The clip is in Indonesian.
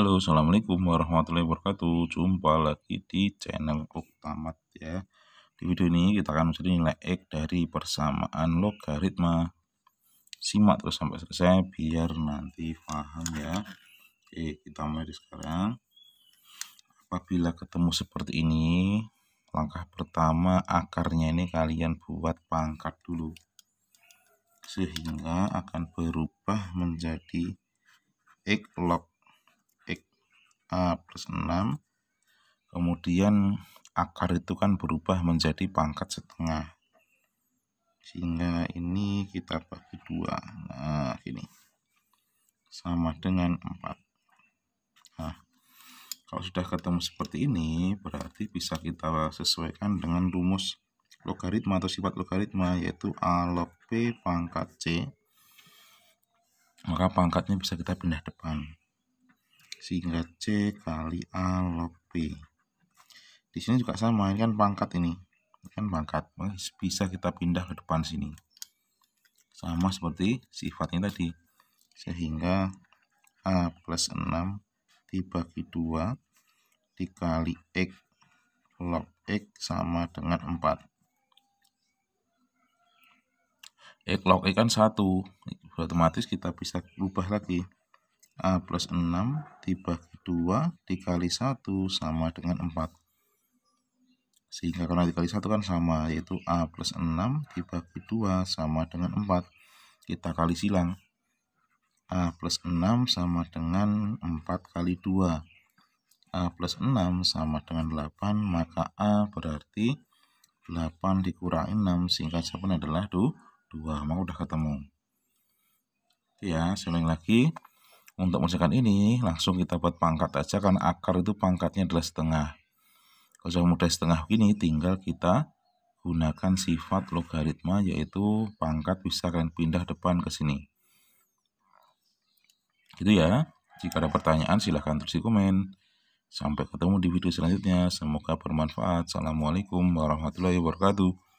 Halo, Assalamualaikum warahmatullahi wabarakatuh. Jumpa lagi di channel uktamat ya. Di video ini kita akan mencari nilai X dari persamaan logaritma. Simak terus sampai selesai biar nanti paham ya. Oke, kita mulai sekarang. Apabila ketemu seperti ini, langkah pertama akarnya ini kalian buat pangkat dulu. Sehingga akan berubah menjadi X log A plus 6 kemudian akar itu kan berubah menjadi pangkat setengah sehingga ini kita bagi dua nah ini sama dengan 4 nah kalau sudah ketemu seperti ini berarti bisa kita sesuaikan dengan rumus logaritma atau sifat logaritma yaitu A log P pangkat C maka pangkatnya bisa kita pindah depan sehingga C kali A log P di sini juga sama ini kan pangkat ini, ini kan pangkat bisa kita pindah ke depan sini sama seperti sifatnya tadi sehingga A plus 6 dibagi 2 dikali X log X sama dengan 4 X log X kan 1 otomatis kita bisa rubah lagi A plus 6 dibagi 2 dikali 1 sama dengan 4. Sehingga karena dikali 1 kan sama, yaitu A plus 6 dibagi 2 sama dengan 4. Kita kali silang. A plus 6 sama dengan 4 kali 2. A plus 6 sama dengan 8, maka A berarti 8 dikurangi 6, sehingga jawaban adalah 2. Maka udah ketemu. Ya, seling lagi. Untuk mengerjakan ini, langsung kita buat pangkat aja, kan akar itu pangkatnya adalah setengah. Kalau sudah mudah setengah gini, tinggal kita gunakan sifat logaritma, yaitu pangkat bisa kalian pindah depan ke sini. Gitu ya. Jika ada pertanyaan, silahkan tulis di komen. Sampai ketemu di video selanjutnya. Semoga bermanfaat. Assalamualaikum warahmatullahi wabarakatuh.